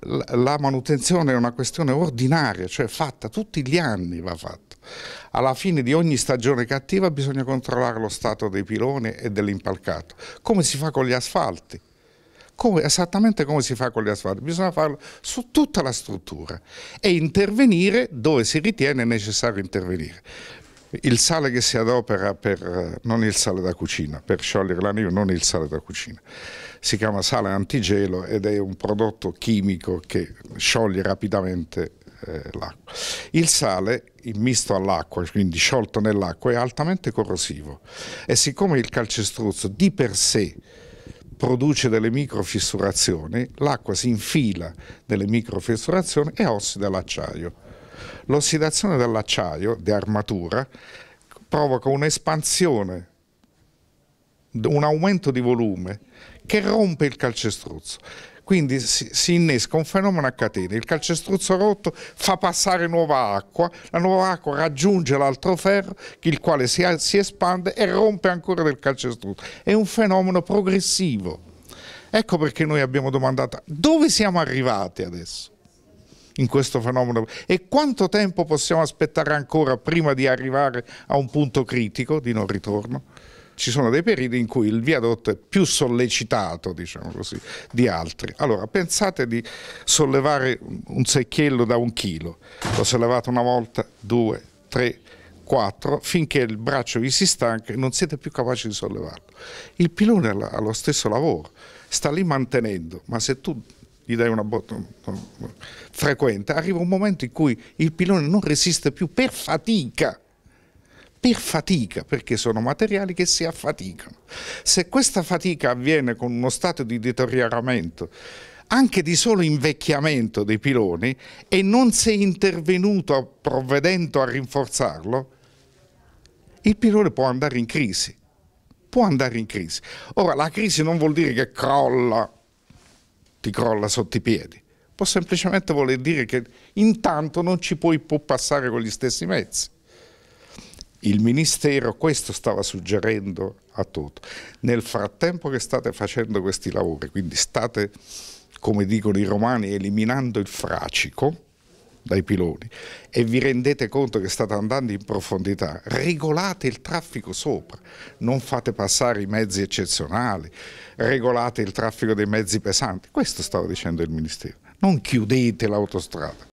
la manutenzione è una questione ordinaria, cioè fatta tutti gli anni va fatta. Alla fine di ogni stagione cattiva bisogna controllare lo stato dei piloni e dell'impalcato, come si fa con gli asfalti. Come, esattamente come si fa con gli asfalti, bisogna farlo su tutta la struttura e intervenire dove si ritiene necessario intervenire il sale che si adopera per, eh, non il sale da cucina, per sciogliere la neve, non il sale da cucina, si chiama sale antigelo ed è un prodotto chimico che scioglie rapidamente eh, l'acqua. Il sale misto all'acqua, quindi sciolto nell'acqua, è altamente corrosivo e siccome il calcestruzzo di per sé produce delle microfissurazioni, l'acqua si infila nelle microfissurazioni e ossida l'acciaio. L'ossidazione dell'acciaio di armatura provoca un'espansione, un aumento di volume che rompe il calcestruzzo. Quindi si, si, innesca un fenomeno a catena, il calcestruzzo rotto fa passare nuova acqua, la nuova acqua raggiunge l'altro ferro, il quale si, si espande e rompe ancora del calcestruzzo. È un fenomeno progressivo. Ecco perché noi abbiamo domandato dove siamo arrivati adesso in questo fenomeno e quanto tempo possiamo aspettare ancora prima di arrivare a un punto critico di non ritorno? Ci sono dei periodi in cui il viadotto è più sollecitato, diciamo così, di altri. Allora, pensate di sollevare un secchiello da un chilo. L'ho sollevato una volta, due, tre, quattro, finché il braccio vi si stanca e non siete più capaci di sollevarlo. Il pilone ha lo stesso lavoro, sta lì mantenendo, ma se tu gli dai una botta frequente, arriva un momento in cui il pilone non resiste più per fatica, per fatica, perché sono materiali che si affaticano. Se questa fatica avviene con uno stato di deterioramento, anche di solo invecchiamento dei piloni, e non si è intervenuto provvedendo a rinforzarlo, il pilone può andare in crisi. Può andare in crisi. Ora, la crisi non vuol dire che crolla ti crolla sotto i piedi. Può semplicemente voler dire che intanto non ci puoi più passare con gli stessi mezzi. Il Ministero questo stava suggerendo a tutto. Nel frattempo che state facendo questi lavori, quindi state, come dicono i romani, eliminando il fracico, dai piloni e vi rendete conto che state andando in profondità, regolate il traffico sopra, non fate passare i mezzi eccezionali, regolate il traffico dei mezzi pesanti. Questo stava dicendo il Ministero. Non chiudete l'autostrada.